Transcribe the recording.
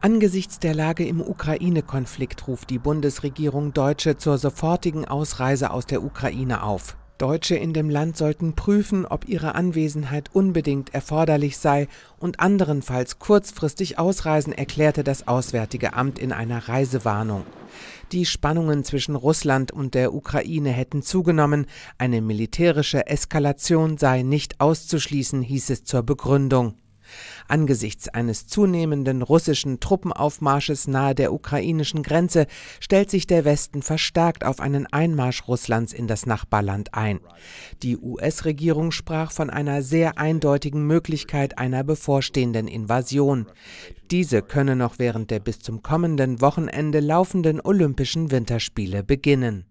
Angesichts der Lage im Ukraine-Konflikt ruft die Bundesregierung Deutsche zur sofortigen Ausreise aus der Ukraine auf. Deutsche in dem Land sollten prüfen, ob ihre Anwesenheit unbedingt erforderlich sei und anderenfalls kurzfristig ausreisen, erklärte das Auswärtige Amt in einer Reisewarnung. Die Spannungen zwischen Russland und der Ukraine hätten zugenommen, eine militärische Eskalation sei nicht auszuschließen, hieß es zur Begründung. Angesichts eines zunehmenden russischen Truppenaufmarsches nahe der ukrainischen Grenze stellt sich der Westen verstärkt auf einen Einmarsch Russlands in das Nachbarland ein. Die US-Regierung sprach von einer sehr eindeutigen Möglichkeit einer bevorstehenden Invasion. Diese könne noch während der bis zum kommenden Wochenende laufenden Olympischen Winterspiele beginnen.